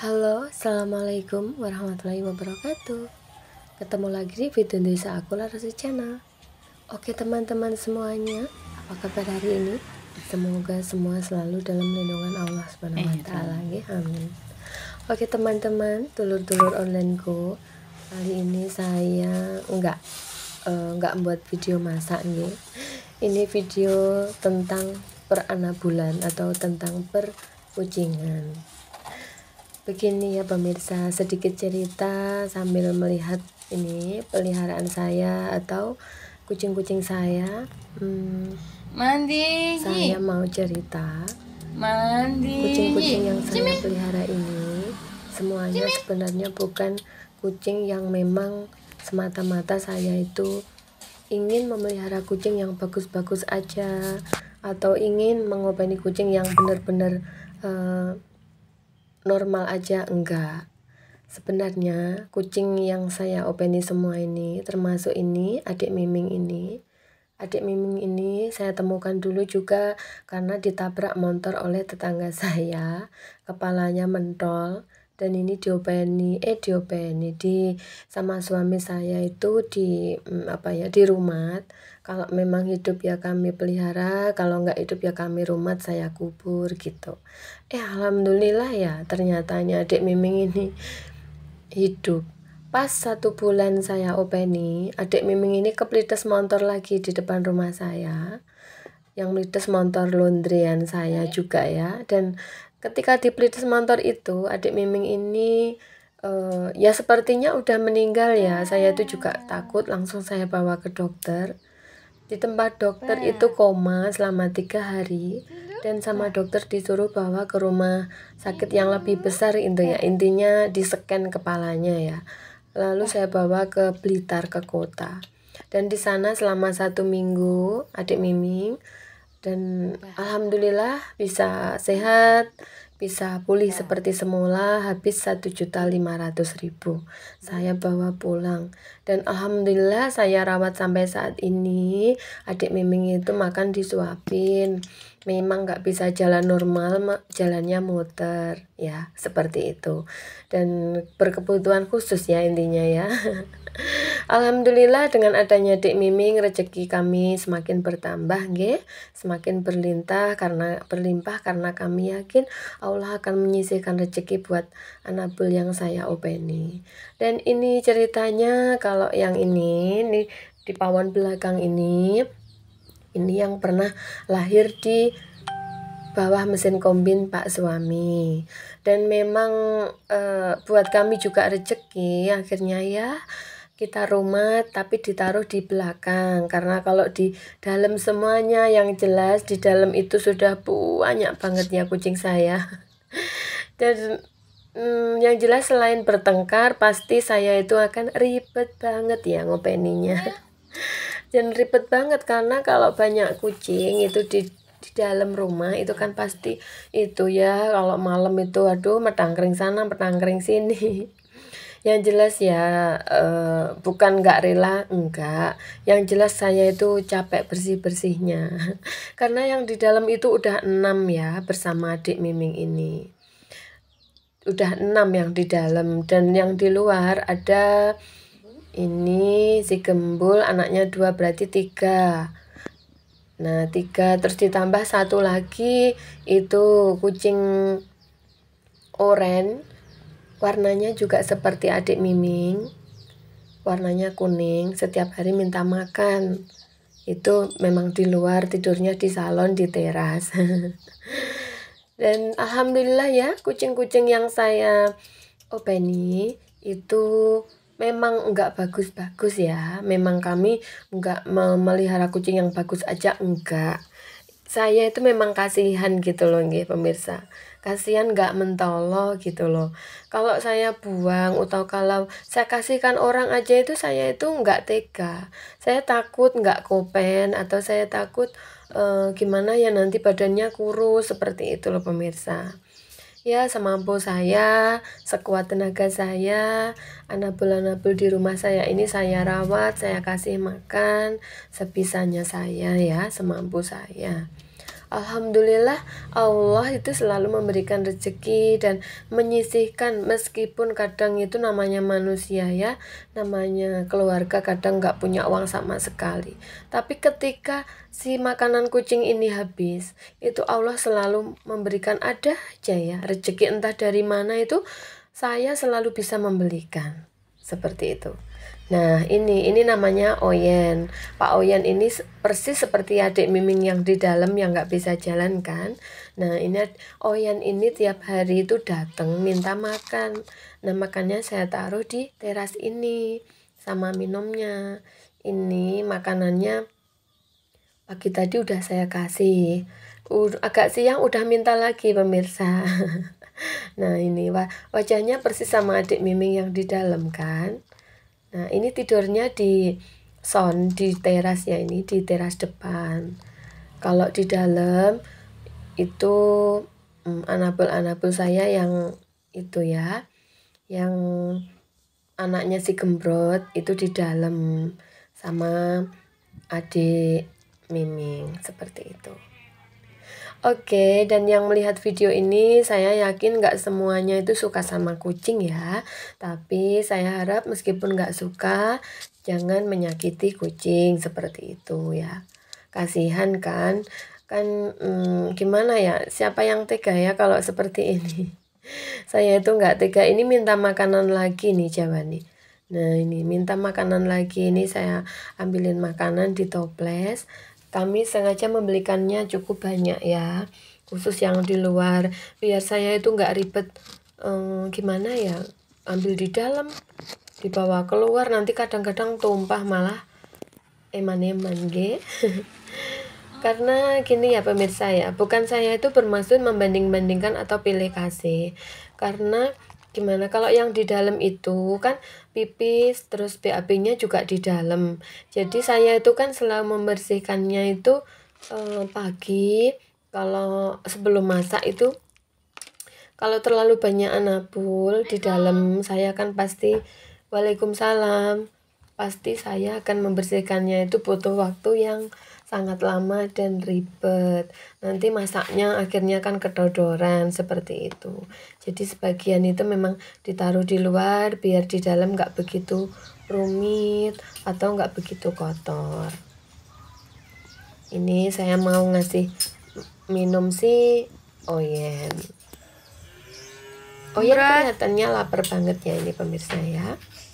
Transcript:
Halo, Assalamualaikum warahmatullahi wabarakatuh Ketemu lagi di video Desa Aku Larasi Channel Oke teman-teman semuanya, apa kabar hari ini? Semoga semua selalu dalam lindungan Allah SWT taala. Ya, amin Oke teman-teman, dulur-dulur onlineku Kali ini saya enggak enggak eh, membuat video masak nih ya. Ini video tentang peranabulan atau tentang perkucingan begini ya pemirsa sedikit cerita sambil melihat ini peliharaan saya atau kucing-kucing saya hmm, mandi saya mau cerita mandi kucing-kucing yang saya Cimi. pelihara ini semuanya Cimi. sebenarnya bukan kucing yang memang semata-mata saya itu ingin memelihara kucing yang bagus-bagus aja atau ingin mengobati kucing yang benar-benar uh, normal aja enggak sebenarnya kucing yang saya openi semua ini termasuk ini adik miming ini adik miming ini saya temukan dulu juga karena ditabrak motor oleh tetangga saya kepalanya mentol dan ini diopeni eh diopeni di sama suami saya itu di mm, apa ya di rumah kalau memang hidup ya kami pelihara kalau nggak hidup ya kami rumah saya kubur gitu eh alhamdulillah ya ternyatanya adik miming ini hidup pas satu bulan saya openi adik miming ini keplites motor lagi di depan rumah saya yang melides motor laundryan saya juga ya dan Ketika di pelitis mantor itu, adik Miming ini uh, ya sepertinya udah meninggal ya. Saya itu juga takut, langsung saya bawa ke dokter. Di tempat dokter itu koma selama tiga hari dan sama dokter disuruh bawa ke rumah sakit yang lebih besar itu ya Intinya di scan kepalanya ya. Lalu saya bawa ke Blitar ke kota. Dan di sana selama satu minggu adik Miming dan alhamdulillah bisa sehat bisa pulih iya. seperti semula habis satu juta lima ratus ribu saya bawa pulang dan alhamdulillah saya rawat sampai saat ini adik miming itu makan disuapin memang nggak bisa jalan normal jalannya muter ya seperti itu dan berkebutuhan khusus ya intinya ya Alhamdulillah dengan adanya Dek Miming rezeki kami semakin bertambah nggih, semakin berlintah karena berlimpah karena kami yakin Allah akan menyisihkan rezeki buat anak anabul yang saya openi. Dan ini ceritanya kalau yang ini ini di pawon belakang ini ini yang pernah lahir di bawah mesin kombin Pak suami dan memang e, buat kami juga rezeki akhirnya ya kita rumah tapi ditaruh di belakang karena kalau di dalam semuanya yang jelas di dalam itu sudah banyak banget ya kucing saya dan Hmm, yang jelas selain bertengkar pasti saya itu akan ribet banget ya ngopeninya iya. dan ribet banget karena kalau banyak kucing itu di di dalam rumah itu kan pasti itu ya kalau malam itu aduh metangkring sana metangkring sini yang jelas ya eh, bukan nggak rela enggak yang jelas saya itu capek bersih-bersihnya karena yang di dalam itu udah enam ya bersama adik Miming ini udah enam yang di dalam dan yang di luar ada ini si gembul anaknya dua berarti tiga nah tiga terus ditambah satu lagi itu kucing oren Warnanya juga seperti adik Miming. Warnanya kuning, setiap hari minta makan. Itu memang di luar, tidurnya di salon, di teras. Dan alhamdulillah ya, kucing-kucing yang saya openi itu memang enggak bagus-bagus ya. Memang kami enggak memelihara kucing yang bagus aja enggak saya itu memang kasihan gitu loh nggih pemirsa kasihan nggak mentolo gitu loh kalau saya buang atau kalau saya kasihkan orang aja itu saya itu nggak tega saya takut nggak kopen atau saya takut e, gimana ya nanti badannya kurus seperti itu loh pemirsa ya semampu saya, sekuat tenaga saya, anabul-anabul di rumah saya ini saya rawat, saya kasih makan sebisanya saya ya, semampu saya. Alhamdulillah Allah itu selalu memberikan rezeki dan menyisihkan meskipun kadang itu namanya manusia ya namanya keluarga kadang nggak punya uang sama sekali tapi ketika si makanan kucing ini habis itu Allah selalu memberikan ada aja ya rezeki entah dari mana itu saya selalu bisa membelikan seperti itu Nah, ini ini namanya Oyen. Pak Oyen ini persis seperti adik miming yang di dalam yang nggak bisa jalan kan. Nah, ini Oyen ini tiap hari itu datang minta makan. Nah, makannya saya taruh di teras ini sama minumnya. Ini makanannya pagi tadi udah saya kasih. agak siang udah minta lagi pemirsa. nah, ini wajahnya persis sama adik miming yang di dalam kan. Nah, ini tidurnya di son di teras ya ini di teras depan. Kalau di dalam itu hmm, anabel anabul saya yang itu ya. Yang anaknya si Gembrot itu di dalam sama adik Miming seperti itu. Oke, dan yang melihat video ini saya yakin nggak semuanya itu suka sama kucing ya. Tapi saya harap meskipun nggak suka, jangan menyakiti kucing seperti itu ya. Kasihan kan? Kan hmm, gimana ya, siapa yang tega ya kalau seperti ini? saya itu nggak tega, ini minta makanan lagi nih jawani. Nah ini minta makanan lagi, ini saya ambilin makanan di toples kami sengaja membelikannya cukup banyak ya, khusus yang di luar. Biar saya itu nggak ribet. Ehm, gimana ya? Ambil di dalam, dibawa keluar nanti kadang-kadang tumpah malah eman-eman g karena gini ya pemirsa ya bukan saya itu bermaksud membanding-bandingkan atau pilih kasih karena gimana kalau yang di dalam itu kan pipis terus BAB-nya juga di dalam jadi saya itu kan selalu membersihkannya itu eh, pagi kalau sebelum masak itu kalau terlalu banyak anabul di dalam saya kan pasti Waalaikumsalam pasti saya akan membersihkannya itu butuh waktu yang sangat lama dan ribet. Nanti masaknya akhirnya kan kedodoran seperti itu. Jadi sebagian itu memang ditaruh di luar biar di dalam nggak begitu rumit atau nggak begitu kotor. Ini saya mau ngasih minum si Oyen. Oyen kelihatannya lapar banget ya ini pemirsa ya.